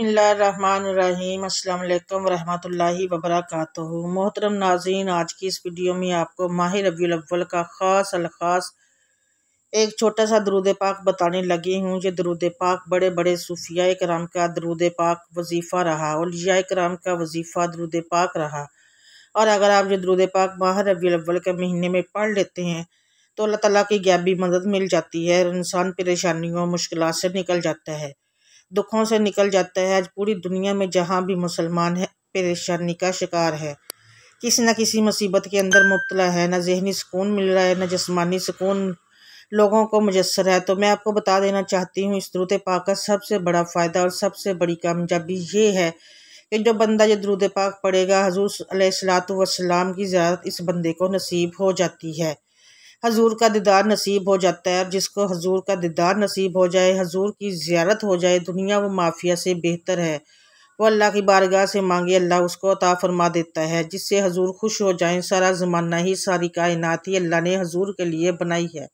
बसमीम् अल्लाम वरहमतुल्लाहि वबरक़ मोहतरम नाजीन आज की इस वीडियो में आपको माहिर रबी अव्वल का ख़ास अलखास एक छोटा सा दरूद पाक बताने लगी हूँ ये दरूद पाक बड़े बड़े सूफिया कराम का दरूद पाक वजीफ़ा रहा और लिया कराम का वजीफ़ा दरूद पाक रहा और अगर आप ये दरूद पाक माह रबी अव्वल के महीने में पढ़ लेते हैं तो अल्लाह तला की गैबी मदद मिल जाती है और इंसान परेशानियों मुश्किल से निकल जाता है दुखों से निकल जाता है आज पूरी दुनिया में जहाँ भी मुसलमान है परेशानी का शिकार है किसी न किसी मुसीबत के अंदर मुबतला है ना जहनी सुकून मिल रहा है ना जिसमानी सुकून लोगों को मुजसर है तो मैं आपको बता देना चाहती हूँ इस द्रुत पाक का सबसे बड़ा फ़ायदा और सबसे बड़ी कामयाबी ये है कि जो बंदा ये द्रुत पाक पढ़ेगा हजूर वसलाम की ज़्यादा इस बंदे को नसीब हो जाती है हजूर का दीदार नसीब हो जाता है और जिसको हजूर का दीदार नसीब हो जाए हजूर की ज्यारत हो जाए दुनिया व माफिया से बेहतर है वो अल्लाह की बारगाह से मांगे अल्लाह उसको अता फरमा देता है जिससे हजूर खुश हो जाए सारा ज़माना ही सारी कायनात ही अल्लाह ने हजूर के लिए बनाई है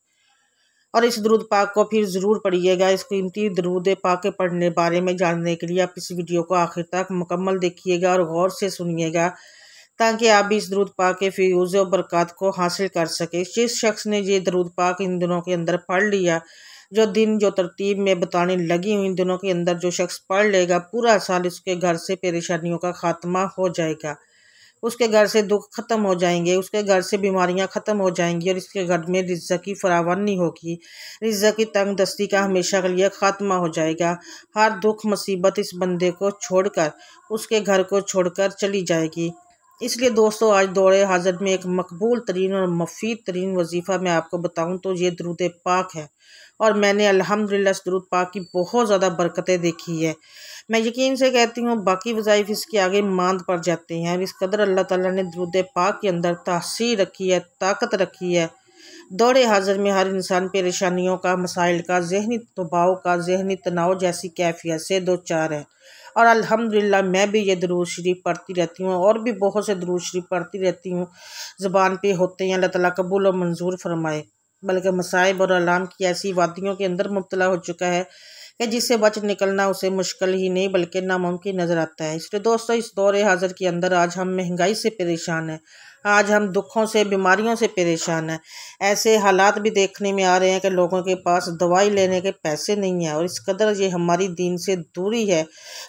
और इस दरूद पाक को फिर ज़रूर पढ़िएगा इस कीमती दरूद पाक के पढ़ने बारे में जानने के लिए आप इस वीडियो को आखिर तक मुकम्मल देखिएगा और गौर से सुनिएगा ताकि आप भी इस दरूद पाक के फ्यूज़ और बरक़ात को हासिल कर सकें जिस शख्स ने ये दरूद पाक इन दिनों के अंदर पढ़ लिया जो दिन जो तरतीब में बताने लगी हुई इन दिनों के अंदर जो शख्स पढ़ लेगा पूरा साल उसके घर से परेशानियों का खात्मा हो जाएगा उसके घर से दुख ख़त्म हो जाएंगे उसके घर से बीमारियां ख़त्म हो जाएंगी और इसके घर में रिज्जा की फरावानी होगी रिज्जा की तंग दस्ती का हमेशा के लिए ख़ात्मा हो जाएगा हर दुख मुसीबत इस बंदे को छोड़कर उसके घर को छोड़कर चली जाएगी इसलिए दोस्तों आज दौड़े हाजिर में एक मकबूल तरीन और मफीद तरीन वजीफ़ा मैं आपको बताऊं तो ये दरुद पाक है और मैंने अल्हम्दुलिल्लाह दरुद पाक की बहुत ज़्यादा बरकतें देखी है मैं यकीन से कहती हूँ बाकी वज़ाइफ इसके आगे मांद पड़ जाते हैं इस कदर अल्लाह ताला ने दरुद पाक के अंदर तहसीर रखी है ताकत रखी है दौड़े हाजिर में हर इंसान परेशानियों का मसाइल का जहनी दबाव का जहनी तनाव जैसी कैफियत से दो चार है और अल्हम्दुलिल्लाह मैं भी ये दरूद शरीफ पढ़ती रहती हूँ और भी बहुत से दरूद शरीफ पढ़ती रहती हूँ ज़बान पे होते हैं अल्लाह ताला कबूल और मंजूर फरमाए बल्कि मसाइब और अलाम की ऐसी वादियों के अंदर मुबतला हो चुका है कि जिससे बच निकलना उसे मुश्किल ही नहीं बल्कि नामुमकिन नज़र आता है इसलिए दोस्तों इस दौरे हाजिर के अंदर आज हम महंगाई से परेशान हैं आज हम दुखों से बीमारियों से परेशान हैं ऐसे हालात भी देखने में आ रहे हैं कि लोगों के पास दवाई लेने के पैसे नहीं हैं और इस कदर ये हमारी दीन से दूरी है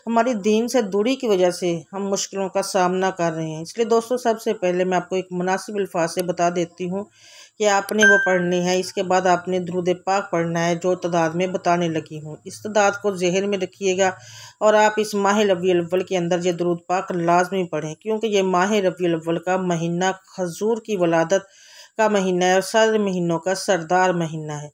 हमारी दीन से दूरी की वजह से हम मुश्किलों का सामना कर रहे हैं इसलिए दोस्तों सबसे पहले मैं आपको एक मुनासिब अल्फाज से बता देती हूँ कि आपने वो पढ़नी है इसके बाद आपने द्रुद पाक पढ़ना है जो तदाद में बताने लगी हूँ इस तदाद को जहन में रखिएगा और आप इस माह रबी अव्वल के अंदर ये द्रुद पाक लाजमी पढ़ें क्योंकि ये माह रबी अव्वल का महीना खजूर की वलादत का महीना है और सर महीनों का सरदार महीना है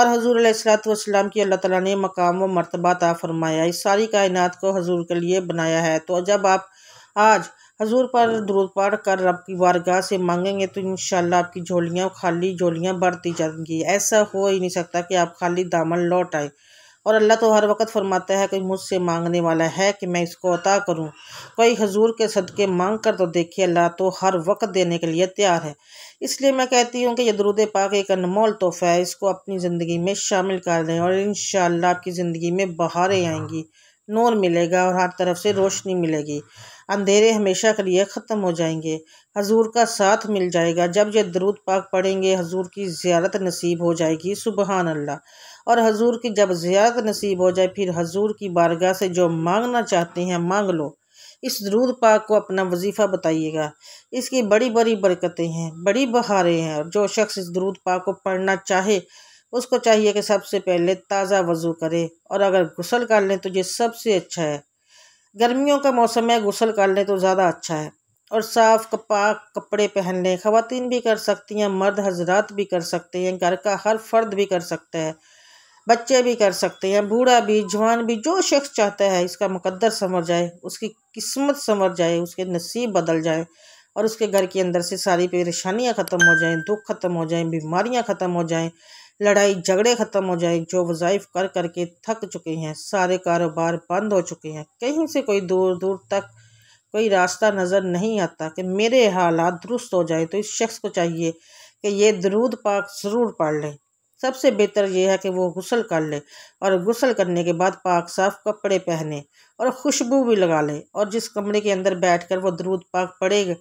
और हजूर सलाम की अल्लाह तला ने मकाम व मरतबा ता फरमाया इस सारी कायनात को हजूर के लिए बनाया है तो जब आप आज हजूर पर दरूद पढ़ कर रब की वारगाह से मांगेंगे तो इन आपकी झोलियाँ खाली झोलियाँ बढ़ती जाएंगी ऐसा हो ही नहीं सकता कि आप खाली दामन लौट आए और अल्लाह तो हर वक्त फरमाता है कि मुझसे मांगने वाला है कि मैं इसको अता करूं कोई हजूर के सदक़े मांग कर तो देखिए अल्लाह तो हर वक्त देने के लिए तैयार है इसलिए मैं कहती हूँ कि यह दरुद पाक एक अनमोल तोहफ़ा है इसको अपनी ज़िंदगी में शामिल कर लें और इन आपकी ज़िंदगी में बहारें आएंगी नूर मिलेगा और हर तरफ से हम्म। रोशनी मिलेगी अंधेरे हमेशा के लिए ख़त्म हो जाएंगे हजूर का साथ मिल जाएगा जब ये दरूद पाक पढ़ेंगे हजूर की ज़्यारत नसीब हो जाएगी सुबहान अल्लाह और हजूर की जब ज़्यारत नसीब हो जाए फिर हजूर की बारगाह से जो मांगना चाहते हैं मांग लो इस दरूद पाक को अपना वजीफ़ा बताइएगा इसकी बड़ी बड़ी बरकतें हैं बड़ी बहारें हैं और जो शख्स इस दरूद पाक को पढ़ना चाहे उसको चाहिए कि सबसे पहले ताज़ा वज़ू करे और अगर गसल कर लें तो ये सबसे अच्छा है गर्मियों का मौसम है गसल कर लें तो ज़्यादा अच्छा है और साफ़ कपाक कपड़े पहन लें खातन भी कर सकती हैं मर्द हजरात भी कर सकते हैं घर का हर फर्द भी कर सकता है बच्चे भी कर सकते हैं बूढ़ा भी जवान भी जो शख्स चाहता है इसका मुकद्दर समझ जाए उसकी किस्मत समझ जाए उसके नसीब बदल जाए और उसके घर के अंदर से सारी परेशानियाँ ख़त्म हो जाएं दुख ख़त्म हो जाएं बीमारियाँ ख़त्म हो जाएं लड़ाई झगड़े ख़त्म हो जाए जो वज़ाइफ कर कर के थक चुके हैं सारे कारोबार बंद हो चुके हैं कहीं से कोई दूर दूर तक कोई रास्ता नज़र नहीं आता कि मेरे हालात दुरुस्त हो जाए तो इस शख्स को चाहिए कि ये दरूद पाक ज़रूर पढ़ लें सबसे बेहतर यह है कि वो गुसल कर ले और गुसल करने के बाद पाक साफ कपड़े पहने और खुशबू भी लगा ले और जिस कमरे के अंदर बैठ कर वो दरूद पाक पड़ेगा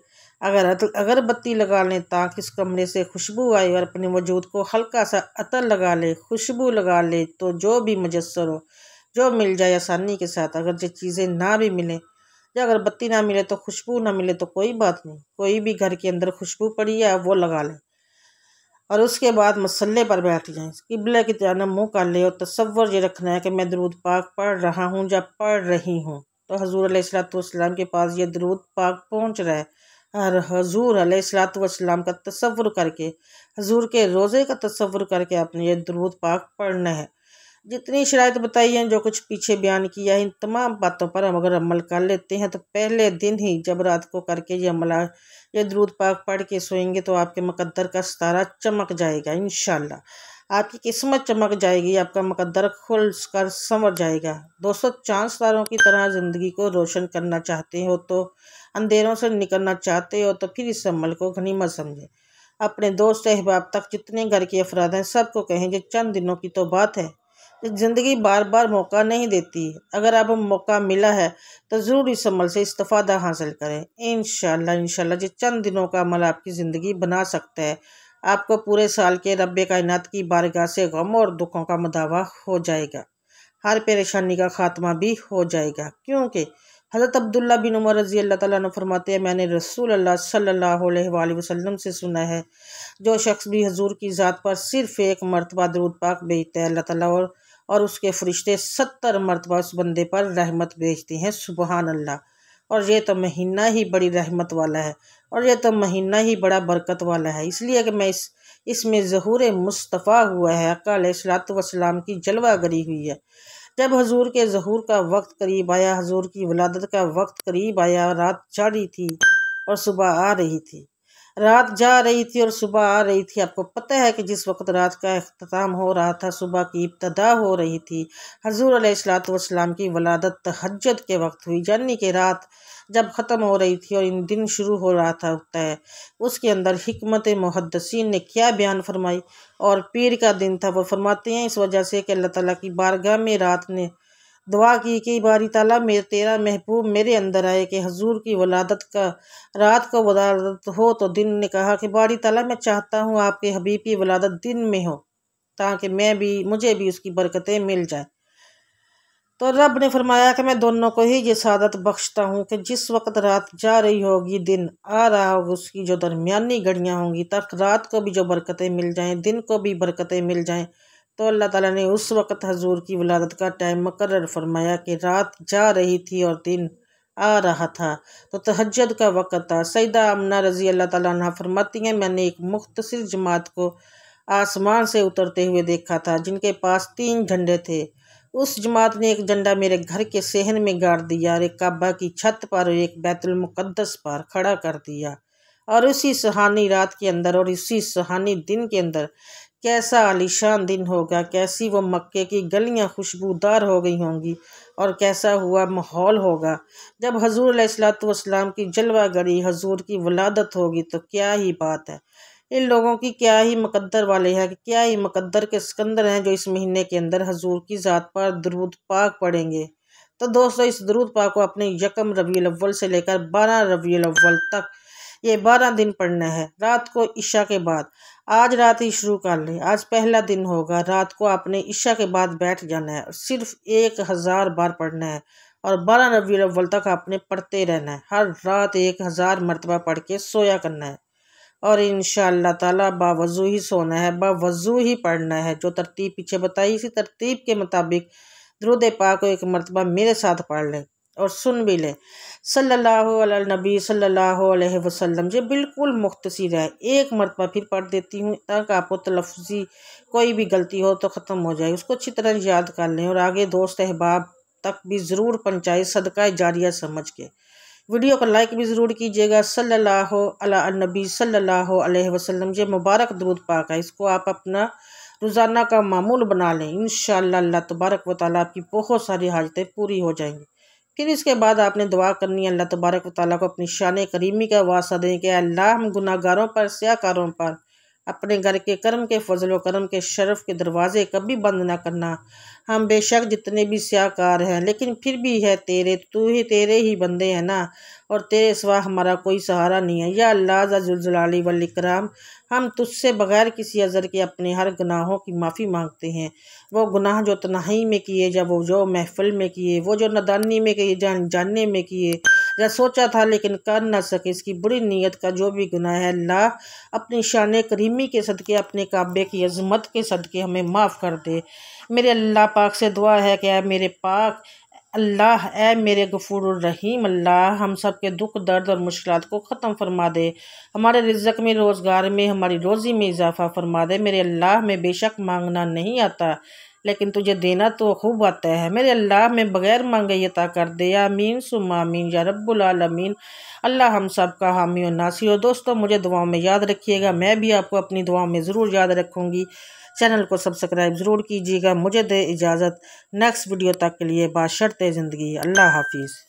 अगर अगरबत्ती लगा लें ताकि इस कमरे से खुशबू आए और अपने वजूद को हल्का सा अतर लगा ले खुशबू लगा ले तो जो भी मुजसर हो जो मिल जाए आसानी के साथ अगर जो चीज़ें ना भी मिलें या अगरबत्ती ना मिले तो खुशबू ना मिले तो कोई बात नहीं कोई भी घर के अंदर खुशबू पड़ी है वो लगा लें और उसके बाद मसल्ले पर बैठ जाएँ किबले की जानब मुँह कर ले और तस्वर ये रखना है कि मैं दरूद पाक पढ़ रहा हूँ या पढ़ रही हूँ तो हजूर अलैहिस्सलाम के पास ये दरूद पाक पहुँच रहा है और हजूर अलैहिस्सलाम का तस्वुर करके हजूर के रोज़े का तस्वुर करके आपने ये द्रुद पाक पढ़ना है जितनी शरात बताई हैं जो कुछ पीछे बयान किया है इन तमाम बातों पर हम अगर अमल कर लेते हैं तो पहले दिन ही जब रात को करके ये अमला ये द्रुद पाक पढ़ के सोएंगे तो आपके मुकद्दर का सतारा चमक जाएगा इन आपकी किस्मत चमक जाएगी आपका मुकद्दर खुल कर संवर जाएगा दोस्तों चांद तारों की तरह ज़िंदगी को रोशन करना चाहते हो तो अंधेरों से निकलना चाहते हो तो फिर इस अमल को घनीमत समझें अपने दोस्त अहबाब तक जितने घर के अफराद हैं सबको कहें कि चंद दिनों की तो बात है ज़िंदगी बार बार मौका नहीं देती अगर अब मौका मिला है तो ज़रूर इस अमल से इस्तफ़ादा हासिल करें इन शाला जी चंद दिनों का अमल आपकी ज़िंदगी बना सकता है आपको पूरे साल के रब कायनात की बारगाह से गम और दुखों का मदावा हो जाएगा हर परेशानी का खात्मा भी हो जाएगा क्योंकि हज़रत अब्दुल्ला बिन उमर रज़ी अल्लाह ताला फरमाते हैं मैंने रसूल अल्लाह सल्लल्लाहु अलैहि वसल्लम से सुना है जो शख्स भी हजूर की ज़ात पर सिर्फ़ एक मरतबा दरूद पाक भेजता है अल्लाह ताला और और उसके फरिश्ते सत्तर मरतबा उस बंदे पर रहमत भेजते हैं सुबहान अल्लाह और ये तो महीना ही बड़ी रहमत वाला है और ये तो महीना ही बड़ा बरकत वाला है इसलिए कि मैं इस इसमें ज़हूर मुस्तफ़ा हुआ है अकाल सलात वसलाम की जलवा गरी हुई है जब हजूर के जहूर का वक्त करीब आया हजूर की वलादत का वक्त करीब आया रात चढ़ी रही थी और सुबह आ रही थी रात जा रही थी और सुबह आ रही थी आपको पता है कि जिस वक्त रात का अख्ताम हो रहा था सुबह की इब्तदा हो रही थी हजूर अलैहिस्सलाम की वलादत तहजद के वक्त हुई यानी कि रात जब ख़त्म हो रही थी और इन दिन शुरू हो रहा था होता है उसके अंदर हमत मुहदसिन ने क्या बयान फरमाई और पीर का दिन था वो फरमाते हैं इस वजह से कि अल्लाह ताली की बारगाह में रात ने दुआ की कि बारी ताला मेरे तेरा महबूब मेरे अंदर आए कि हजूर की वलादत का रात को वलादत हो तो दिन ने कहा कि बारी ताला मैं चाहता हूँ आपके हबीब की वलादत दिन में हो ताकि मैं भी मुझे भी उसकी बरकतें मिल जाए तो रब ने फरमाया कि मैं दोनों को ही ये सादत बख्शता हूँ कि जिस वक्त रात जा रही होगी दिन आ रहा होगा उसकी जो दरमियानी घड़ियाँ होंगी तक रात को भी जो बरकतें मिल जाएं दिन को भी बरकतें मिल जाएं तो अल्लाह ताला ने उस वक़्त हजूर की वलादत का टाइम मकर फरमाया कि रात जा रही थी और दिन आ रहा था तो तहजद का वक़्त था सईदा अमना रज़ी अल्लाह ताला फरमाती हैं मैंने एक मुख्तसर जमात को आसमान से उतरते हुए देखा था जिनके पास तीन झंडे थे उस जमात ने एक झंडा मेरे घर के सहन में गाड़ दिया और एक काबा की छत पर और एक बैतुलमक़दस पर खड़ा कर दिया और उसी सहानी रात के अंदर और इसी सहानी दिन के अंदर कैसा आलिशान दिन होगा कैसी वो मक्के की गलियां खुशबूदार हो गई होंगी और कैसा हुआ माहौल होगा जब हजूर असलातम की जलवा गरी हजूर की वलादत होगी तो क्या ही बात है इन लोगों की क्या ही मकद्दर वाले हैं क्या ही मकद्दर के सिकंदर हैं जो इस महीने के अंदर हजूर की ज़ात पर दरूद पाक पढ़ेंगे तो दोस्तों इस दरूद पाक को अपने यकम रबी अव्वल से लेकर बारह रबी अव्वल तक ये बारह दिन पढ़ना है रात को ईशा के बाद आज रात ही शुरू कर लें आज पहला दिन होगा रात को आपने ईशा के बाद बैठ जाना है सिर्फ एक हज़ार बार पढ़ना है और बारह रबी अव्वल तक आपने पढ़ते रहना है हर रात एक हज़ार मरतबा पढ़ के सोया करना है और इन ताला बावजू ही सोना है बावजू ही पढ़ना है जो तरतीब पीछे बताई इसी तरतीब के मुताबिक द्रुद पा को एक मरतबा मेरे साथ पढ़ लें और सुन भी लें सल्लल्लाहु अलैहि नबी सल्लल्लाहु अलैहि वसल्लम ये बिल्कुल मुख्तसर है एक मरतबा फिर पढ़ देती हूँ तक आपको तलफी कोई भी गलती हो तो ख़त्म हो जाए उसको अच्छी तरह याद कर लें और आगे दोस्त अहबाब तक भी ज़रूर पहुँचाए सदका जारिया समझ के वीडियो को लाइक भी ज़रूर कीजिएगा सल्लल्लाहु अलैहि नबी सल्लल्लाहु अलैहि वसल्लम ये मुबारक दरूद पाक है इसको आप अपना रोज़ाना का मामूल बना लें इन अल्लाह तबारक व आपकी बहुत सारी हाजतें पूरी हो जाएंगी फिर इसके बाद आपने दुआ करनी है अल्लाह तबारक ताली को अपनी शान करीमी का वास्ता दें कि अल्लाह हम गुनागारों पर स्याकारों पर अपने घर के कर्म के फजल करम के शरफ के दरवाजे कभी बंद ना करना हम बेशक जितने भी स्याकार हैं लेकिन फिर भी है तेरे तू ही तेरे ही बंदे हैं ना और तेरे सिवा हमारा कोई सहारा नहीं है या अल्लाह जुलजलाली वल इकराम हम तुझसे बगैर किसी अज़र के अपने हर गुनाहों की माफ़ी मांगते हैं वो गुनाह जो तनाही में किए जब वो जो महफिल में किए वो जो नदानी में किए जान जानने में किए या सोचा था लेकिन कर ना सके इसकी बुरी नीयत का जो भी गुनाह है अल्लाह अपनी शान करीमी के सदक़े अपने काबे की अजमत के सदक़े हमें माफ़ कर दे मेरे अल्लाह पाक से दुआ है कि मेरे पाक अल्लाह ए मेरे रहीम अल्लाह हम सब के दुख दर्द और मुश्किल को ख़त्म फरमा दे हमारे रिजक में रोज़गार में हमारी रोज़ी में इजाफ़ा फरमा दे मेरे अल्लाह में बेशक मांगना नहीं आता लेकिन तुझे देना तो खूब आता है मेरे अल्लाह में बग़ैर मांगे यता कर दे आमीन सुमामीन या रब्बुलमीन अल्लाह हम सब का हामी और नासी हो दोस्तों मुझे दुआओं में याद रखिएगा मैं भी आपको अपनी दुआओं में ज़रूर याद रखूँगी चैनल को सब्सक्राइब ज़रूर कीजिएगा मुझे दे इजाज़त नेक्स्ट वीडियो तक के लिए बाशरत ज़िंदगी अल्लाह हाफिज़